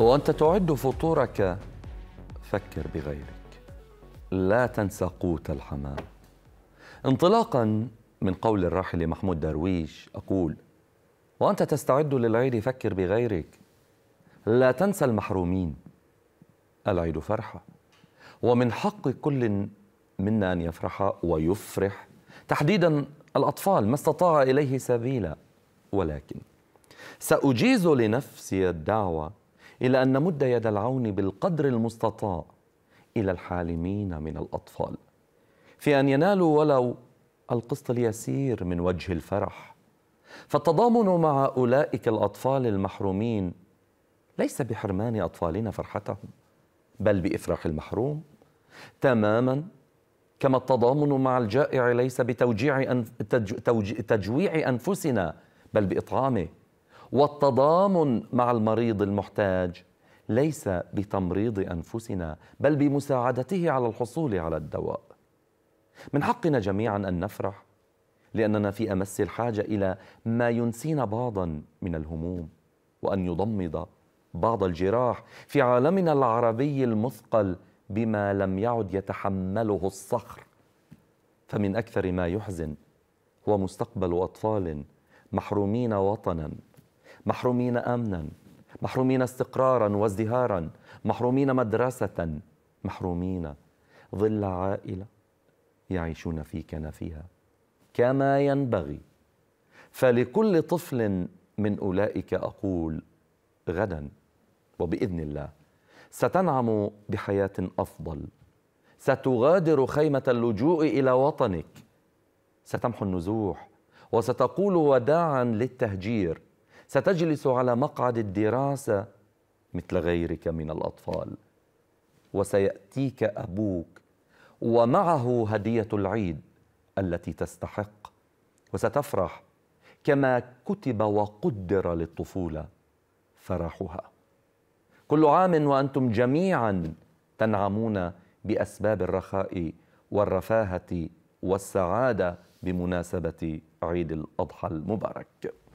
وأنت تعد فطورك فكر بغيرك لا تنسى قوت الحمام انطلاقا من قول الراحل محمود درويش أقول وأنت تستعد للعيد فكر بغيرك لا تنسى المحرومين العيد فرحة ومن حق كل منا أن يفرح ويفرح تحديدا الأطفال ما استطاع إليه سبيلا ولكن سأجيز لنفسي الدعوة إلى أن نمد يد العون بالقدر المستطاع إلى الحالمين من الأطفال في أن ينالوا ولو القسط اليسير من وجه الفرح فالتضامن مع أولئك الأطفال المحرومين ليس بحرمان أطفالنا فرحتهم بل بإفراح المحروم تماما كما التضامن مع الجائع ليس بتوجيع أنف... تج... توج... تجويع أنفسنا بل بإطعامه والتضامن مع المريض المحتاج ليس بتمريض انفسنا بل بمساعدته على الحصول على الدواء من حقنا جميعا ان نفرح لاننا في امس الحاجه الى ما ينسينا بعضا من الهموم وان يضمد بعض الجراح في عالمنا العربي المثقل بما لم يعد يتحمله الصخر فمن اكثر ما يحزن هو مستقبل اطفال محرومين وطنا محرومين امنا محرومين استقرارا وازدهارا محرومين مدرسه محرومين ظل عائله يعيشون في كنفها كما ينبغي فلكل طفل من اولئك اقول غدا وباذن الله ستنعم بحياه افضل ستغادر خيمه اللجوء الى وطنك ستمحو النزوح وستقول وداعا للتهجير ستجلس على مقعد الدراسة مثل غيرك من الأطفال وسيأتيك أبوك ومعه هدية العيد التي تستحق وستفرح كما كتب وقدر للطفولة فرحها كل عام وأنتم جميعا تنعمون بأسباب الرخاء والرفاهة والسعادة بمناسبة عيد الأضحى المبارك